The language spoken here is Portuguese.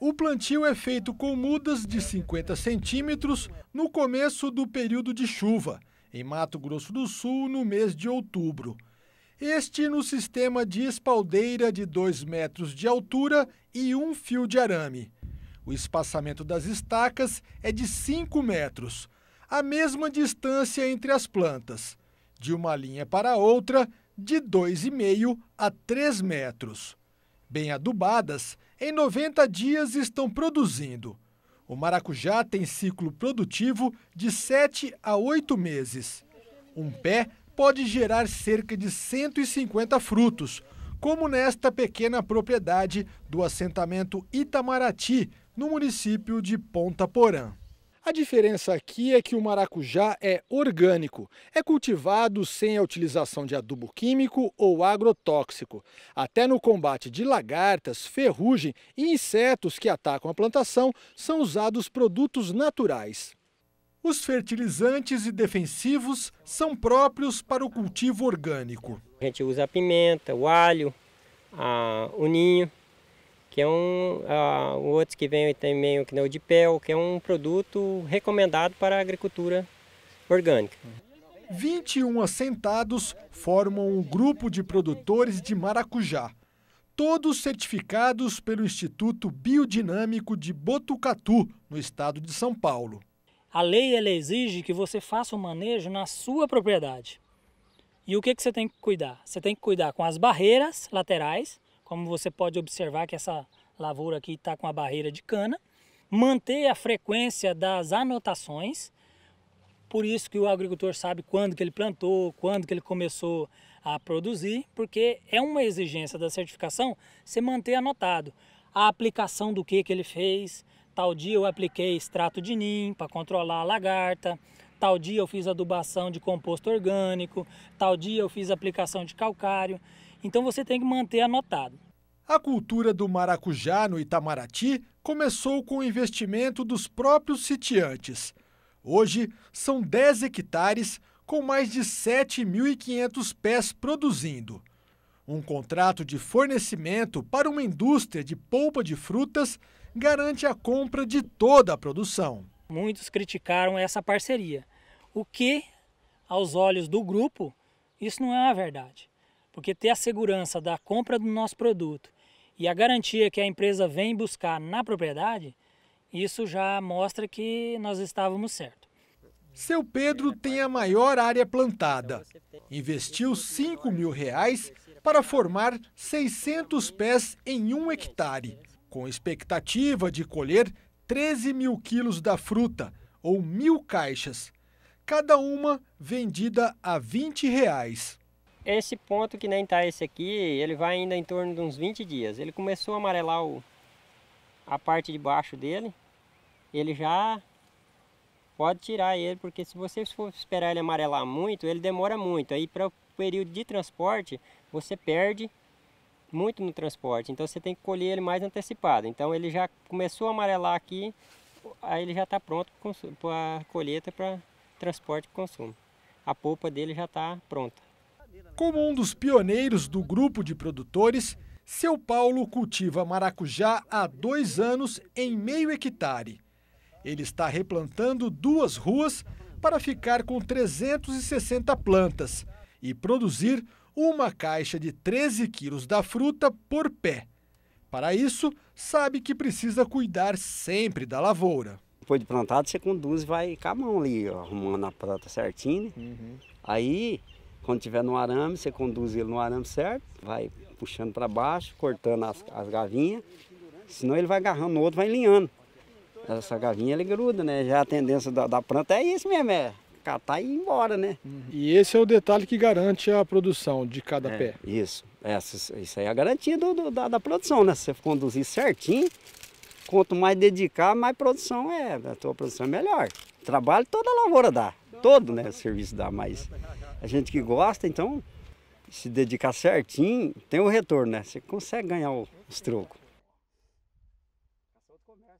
O plantio é feito com mudas de 50 centímetros no começo do período de chuva, em Mato Grosso do Sul, no mês de outubro. Este no sistema de espaldeira de 2 metros de altura e um fio de arame. O espaçamento das estacas é de 5 metros, a mesma distância entre as plantas, de uma linha para outra, de 2,5 a 3 metros bem adubadas, em 90 dias estão produzindo. O maracujá tem ciclo produtivo de 7 a 8 meses. Um pé pode gerar cerca de 150 frutos, como nesta pequena propriedade do assentamento Itamaraty, no município de Ponta Porã. A diferença aqui é que o maracujá é orgânico, é cultivado sem a utilização de adubo químico ou agrotóxico, até no combate de lagartas, ferrugem e insetos que atacam a plantação são usados produtos naturais. Os fertilizantes e defensivos são próprios para o cultivo orgânico. A gente usa a pimenta, o alho, a, o ninho que é um uh, ah, outros que vem também o de pel, que é um produto recomendado para a agricultura orgânica. 21 assentados formam um grupo de produtores de maracujá, todos certificados pelo Instituto Biodinâmico de Botucatu, no estado de São Paulo. A lei ela exige que você faça o manejo na sua propriedade. E o que, que você tem que cuidar? Você tem que cuidar com as barreiras laterais, como você pode observar que essa lavoura aqui está com a barreira de cana. Manter a frequência das anotações, por isso que o agricultor sabe quando que ele plantou, quando que ele começou a produzir, porque é uma exigência da certificação você manter anotado a aplicação do que que ele fez. Tal dia eu apliquei extrato de nim para controlar a lagarta, tal dia eu fiz adubação de composto orgânico, tal dia eu fiz aplicação de calcário. Então você tem que manter anotado. A cultura do maracujá no Itamaraty começou com o investimento dos próprios sitiantes. Hoje, são 10 hectares com mais de 7.500 pés produzindo. Um contrato de fornecimento para uma indústria de polpa de frutas garante a compra de toda a produção. Muitos criticaram essa parceria, o que, aos olhos do grupo, isso não é a verdade. Porque ter a segurança da compra do nosso produto e a garantia que a empresa vem buscar na propriedade, isso já mostra que nós estávamos certo. Seu Pedro tem a maior área plantada. Investiu 5 mil reais para formar 600 pés em um hectare, com expectativa de colher 13 mil quilos da fruta, ou mil caixas, cada uma vendida a 20 reais esse ponto que nem tá esse aqui, ele vai ainda em torno de uns 20 dias. Ele começou a amarelar o, a parte de baixo dele. Ele já pode tirar ele, porque se você for esperar ele amarelar muito, ele demora muito. Aí para o período de transporte, você perde muito no transporte. Então você tem que colher ele mais antecipado. Então ele já começou a amarelar aqui, aí ele já está pronto para a colheita para transporte e consumo. A polpa dele já está pronta. Como um dos pioneiros do grupo de produtores, seu Paulo cultiva maracujá há dois anos em meio hectare. Ele está replantando duas ruas para ficar com 360 plantas e produzir uma caixa de 13 quilos da fruta por pé. Para isso, sabe que precisa cuidar sempre da lavoura. Depois de plantado, você conduz vai com a mão ali, ó, arrumando a planta certinho. Né? Uhum. Aí quando tiver no arame, você conduz ele no arame certo, vai puxando para baixo, cortando as, as gavinhas, senão ele vai agarrando no outro, vai linhando. Essa gavinha ele gruda, né? Já a tendência da, da planta é isso mesmo, é catar e ir embora, né? E esse é o detalhe que garante a produção de cada é, pé. Isso, Essa, isso aí é a garantia do, do, da, da, produção, né? Se você conduzir certinho, quanto mais dedicar, mais produção é. A tua produção é melhor. Trabalho toda a lavoura dá todo, né? O serviço dá, mas a gente que gosta, então, se dedicar certinho, tem o retorno, né? Você consegue ganhar os trocos.